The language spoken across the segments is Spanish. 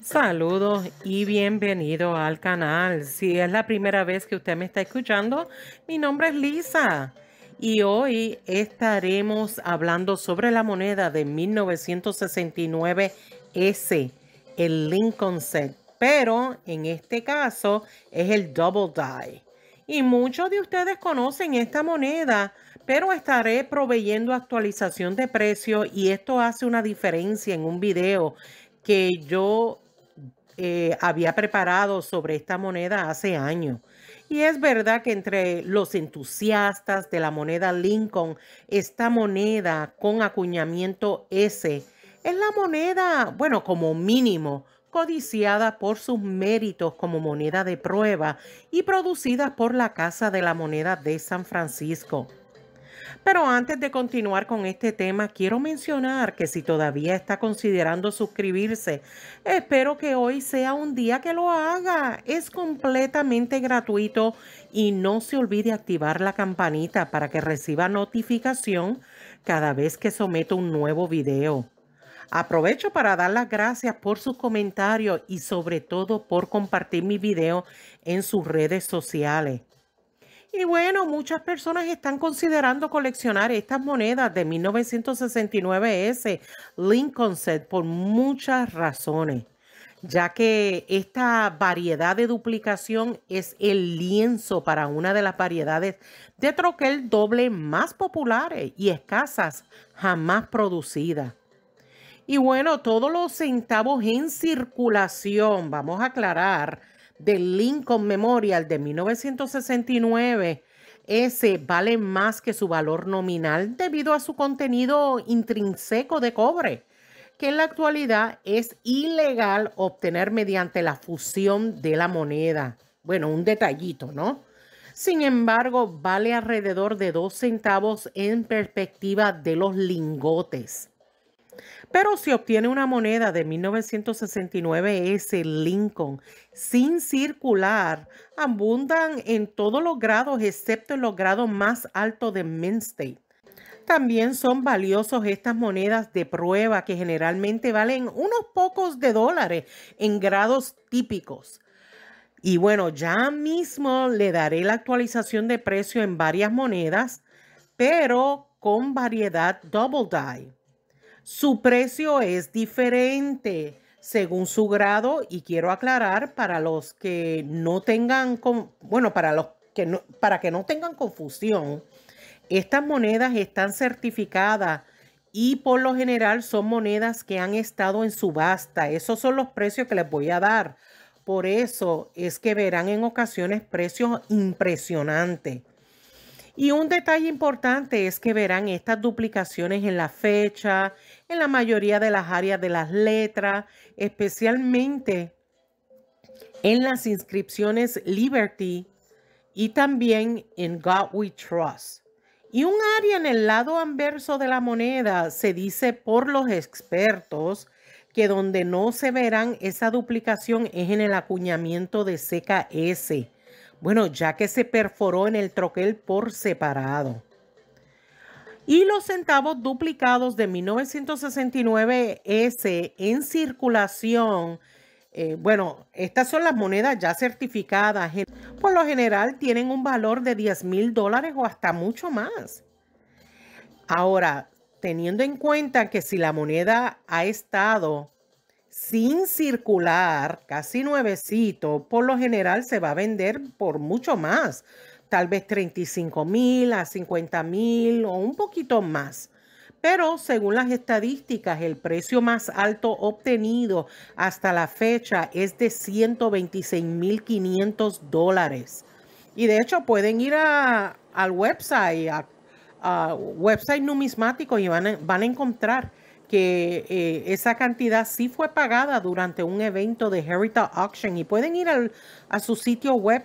Saludos y bienvenido al canal. Si es la primera vez que usted me está escuchando, mi nombre es Lisa y hoy estaremos hablando sobre la moneda de 1969S, el Lincoln Set, pero en este caso es el Double Die. Y muchos de ustedes conocen esta moneda, pero estaré proveyendo actualización de precio y esto hace una diferencia en un video que yo eh, había preparado sobre esta moneda hace años. Y es verdad que entre los entusiastas de la moneda Lincoln, esta moneda con acuñamiento S es la moneda, bueno, como mínimo, codiciada por sus méritos como moneda de prueba y producida por la Casa de la Moneda de San Francisco. Pero antes de continuar con este tema, quiero mencionar que si todavía está considerando suscribirse, espero que hoy sea un día que lo haga. Es completamente gratuito y no se olvide activar la campanita para que reciba notificación cada vez que someto un nuevo video. Aprovecho para dar las gracias por sus comentarios y sobre todo por compartir mi video en sus redes sociales. Y bueno, muchas personas están considerando coleccionar estas monedas de 1969S Lincoln Set por muchas razones, ya que esta variedad de duplicación es el lienzo para una de las variedades de troquel doble más populares y escasas jamás producidas. Y bueno, todos los centavos en circulación, vamos a aclarar, del Lincoln Memorial de 1969, ese vale más que su valor nominal debido a su contenido intrínseco de cobre, que en la actualidad es ilegal obtener mediante la fusión de la moneda. Bueno, un detallito, ¿no? Sin embargo, vale alrededor de dos centavos en perspectiva de los lingotes. Pero si obtiene una moneda de 1969 S Lincoln sin circular, abundan en todos los grados excepto en los grados más altos de Mint State. También son valiosos estas monedas de prueba que generalmente valen unos pocos de dólares en grados típicos. Y bueno, ya mismo le daré la actualización de precio en varias monedas, pero con variedad Double Die. Su precio es diferente según su grado y quiero aclarar para los que no tengan, bueno, para los que para que no tengan confusión, estas monedas están certificadas y por lo general son monedas que han estado en subasta. Esos son los precios que les voy a dar. Por eso es que verán en ocasiones precios impresionantes. Y un detalle importante es que verán estas duplicaciones en la fecha, en la mayoría de las áreas de las letras, especialmente en las inscripciones Liberty y también en God We Trust. Y un área en el lado anverso de la moneda se dice por los expertos que donde no se verán esa duplicación es en el acuñamiento de CKS bueno, ya que se perforó en el troquel por separado. Y los centavos duplicados de 1969S en circulación. Eh, bueno, estas son las monedas ya certificadas. Por lo general tienen un valor de 10 mil dólares o hasta mucho más. Ahora, teniendo en cuenta que si la moneda ha estado sin circular, casi nuevecito, por lo general se va a vender por mucho más, tal vez 35 mil a 50 mil o un poquito más. Pero según las estadísticas, el precio más alto obtenido hasta la fecha es de 126.500 dólares. Y de hecho pueden ir al website, website numismático y van van a encontrar que eh, esa cantidad sí fue pagada durante un evento de Heritage Auction y pueden ir a su sitio web.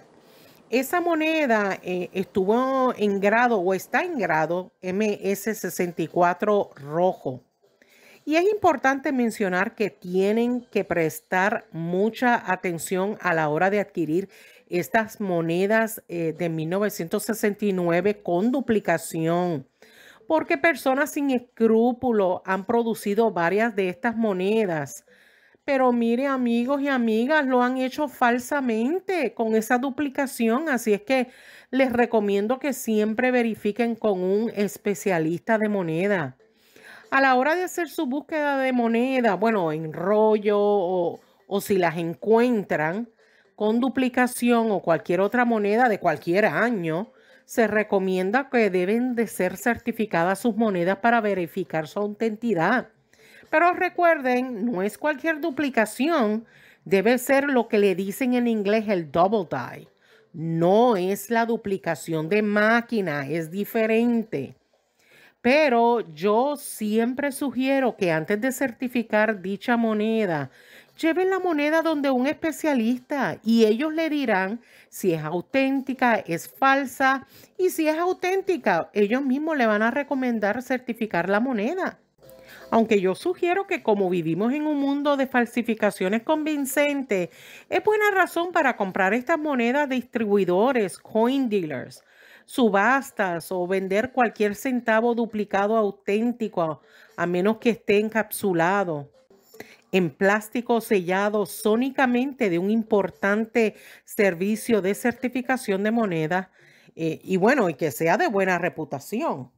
Esa moneda eh, estuvo en grado o está en grado MS64 rojo. Y es importante mencionar que tienen que prestar mucha atención a la hora de adquirir estas monedas eh, de 1969 con duplicación porque personas sin escrúpulo han producido varias de estas monedas. Pero mire amigos y amigas, lo han hecho falsamente con esa duplicación, así es que les recomiendo que siempre verifiquen con un especialista de moneda. A la hora de hacer su búsqueda de moneda, bueno, en rollo o si las encuentran con duplicación o cualquier otra moneda de cualquier año, se recomienda que deben de ser certificadas sus monedas para verificar su autenticidad. Pero recuerden, no es cualquier duplicación, debe ser lo que le dicen en inglés el double die. No es la duplicación de máquina, es diferente. Pero yo siempre sugiero que antes de certificar dicha moneda lleven la moneda donde un especialista y ellos le dirán si es auténtica, es falsa y si es auténtica, ellos mismos le van a recomendar certificar la moneda. Aunque yo sugiero que como vivimos en un mundo de falsificaciones convincentes, es buena razón para comprar estas monedas de distribuidores, coin dealers, subastas o vender cualquier centavo duplicado auténtico, a menos que esté encapsulado en plástico sellado sónicamente de un importante servicio de certificación de moneda eh, y bueno, y que sea de buena reputación.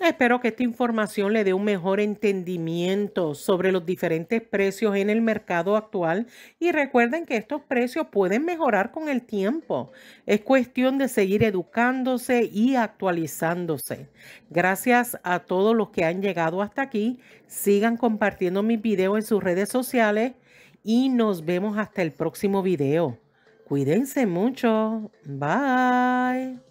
Espero que esta información le dé un mejor entendimiento sobre los diferentes precios en el mercado actual y recuerden que estos precios pueden mejorar con el tiempo. Es cuestión de seguir educándose y actualizándose. Gracias a todos los que han llegado hasta aquí. Sigan compartiendo mis videos en sus redes sociales y nos vemos hasta el próximo video. Cuídense mucho. Bye.